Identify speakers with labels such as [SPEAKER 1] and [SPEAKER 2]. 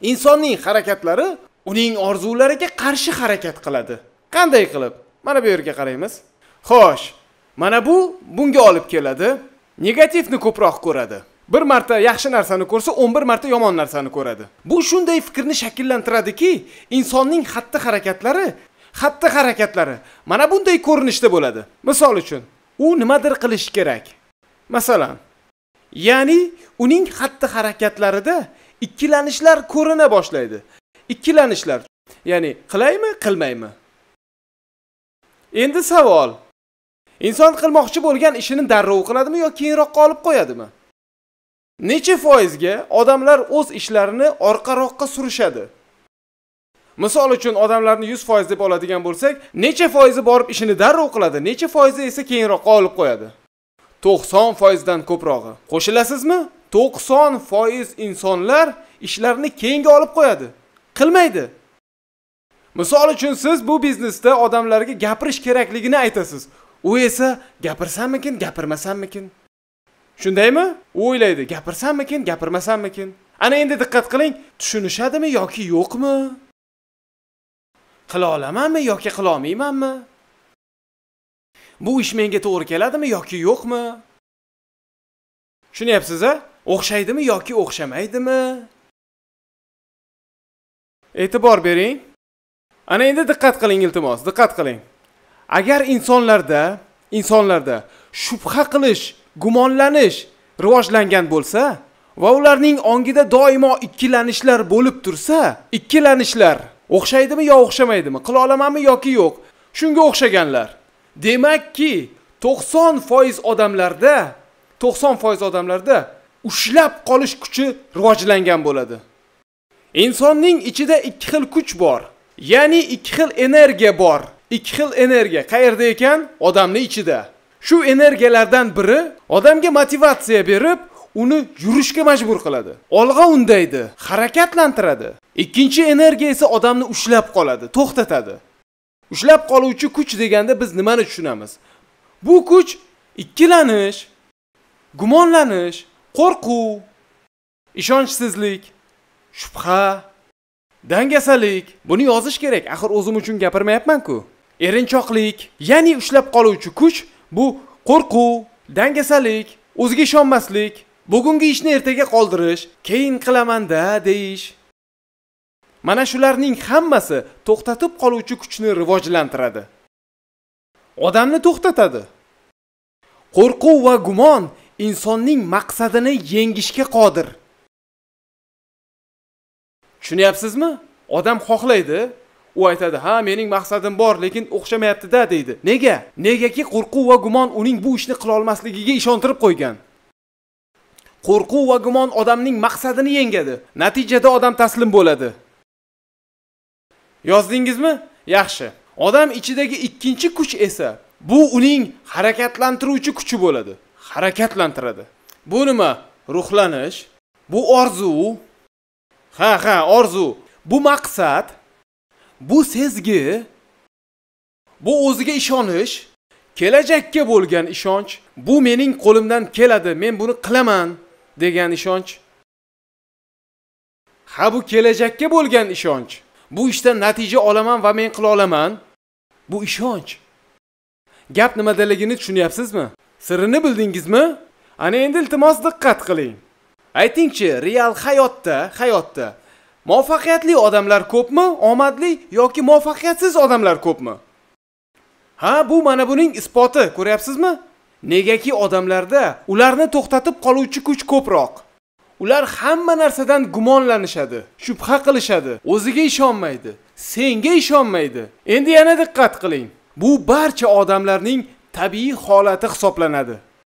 [SPEAKER 1] insonning harakatlari uning orzulariga qarshi harakat qiladi qanday qilib mana bu yerga qaraymiz xo'sh mana bu bunga olib keladi negativni ko'proq ko'radi bir marta yaxshi narsani ko'rsa 11 marta yomon narsani ko'radi bu shunday fikrni shakllantiradiki insonning xatti harakatlari xatti harakatlari mana bunday ko'rinishda bo'ladi misol uchun u nimadir qilish kerak masalan ya'ni uning xatti harakatlarida ikkilanishlar ko'rina boshlaydi ikkilanishlar ya'ni qilaymi qilmaymi endi savol inson qilmoqchi bo'lgan ishini darrov qiladimi yo keyinroqqa olib qo'yadimi necha foizga odamlar o'z ishlarini orqaroqqa surishadi misol uchun odamlarni yuz foiz deb oladigan bo'lsak necha foizi borib ishini darrov qiladi necha foizi esa keyinroqqa olib qo'yadi to'qson foizdan ko'prog'i qo'shilasizmi 90 insonlar ishlarini keyinga olib qo'yadi qilmaydi misol uchun siz bu biznesda odamlarga gapirish kerakligini aytasiz u esa gapirsammikin gapirmasammikin shundaymi u o'ylaydi gapirsammikin gapirmasammikin ana endi diqqat qiling tushunishadimi yoki yo'qmi qila olamanmi yoki qila olmaymanmi bu ish menga to'g'ri keladimi yoki yo'qmi tushunyapsiz a o'xshaydimi yoki o'xshamaydimi e'tibor bering ana endi diqqat qiling iltimos diqqat qiling agar insonlarda insonlarda shubha qilish gumonlanish rivojlangan bo'lsa va ularning ongida doimo ikkilanishlar bo'lib tursa ikkilanishlar o'xshaydimi yo o'xshamaydimi qila olamanmi yoki yo'q shunga o'xshaganlar demakki 90% odamlarda 90% odamlarda ushlab qolish kuchi rivojlangan bo'ladi. Insonning ichida ikki xil kuch bor, ya'ni ikki xil energiya bor. Ikki xil energiya qayerda ekan? Odamning ichida. Shu energiyalardan biri odamga motivatsiya berib, uni yurishga majbur qiladi. Olg'a undaydi, harakatlantiradi. Ikkinchi energiya esa odamni ushlab qoladi, to'xtatadi. Ushlab qoluvchi kuch deganda biz nimani tushunamiz? Bu kuch ikkilanish, gumonlanish, qo'rquv ishonchsizlik shubha dangasalik buni yozish kerak axir o'zim uchun gapirmayapman-ku erinchoqlik ya'ni ushlab qoluvchi kuch bu qo'rquv dangasalik o'ziga ishonmaslik bugungi ishni ertaga qoldirish keyin qilaman deyish mana shularning hammasi to'xtatib qoluvchi kuchni rivojlantiradi odamni to'xtatadi qo'rquv va gumon insonning maqsadini yengishga qodir tushunyapsizmi odam xohlaydi u aytadi ha mening maqsadim bor lekin o'xshamayapti-da", deydi nega negaki qo'rquv va gumon uning bu ishni qila olmasligiga ishontirib qo'ygan qo'rquv va gumon odamning maqsadini yengadi natijada odam taslim bo'ladi yozdingizmi yaxshi odam ichidagi ikkinchi kuch esa bu uning harakatlantiruvchi kuchi bo'ladi harakatlantiradi bu nima ruhlanish bu orzu ha ha orzu bu maqsad bu sezgi bu o'ziga ishonish kelajakka bo'lgan ishonch bu mening qo'limdan keladi men buni qilaman degan ishonch ha bu kelajakka bo'lgan ishonch bu ishdan natija olaman va men qila olaman bu ishonch gap nimadaligini tushunyapsizmi Sirini bildingizmi? Ana endi iltimos diqqat qiling. Aytingchi, real hayotda, hayotda muvaffaqiyatli odamlar ko'pmi, omadli yoki muvaffaqiyatsiz odamlar ko'pmi? Ha, bu mana buning isboti, ko'ryapsizmi? Negaki odamlarda ularni to'xtatib qoluvchi kuch ko'proq. Ular hamma narsadan gumonlanishadi, shubha qilishadi, o'ziga ishonmaydi, senga ishonmaydi. Endi yana diqqat qiling. Bu barcha odamlarning tabiiy holati hisoblanadi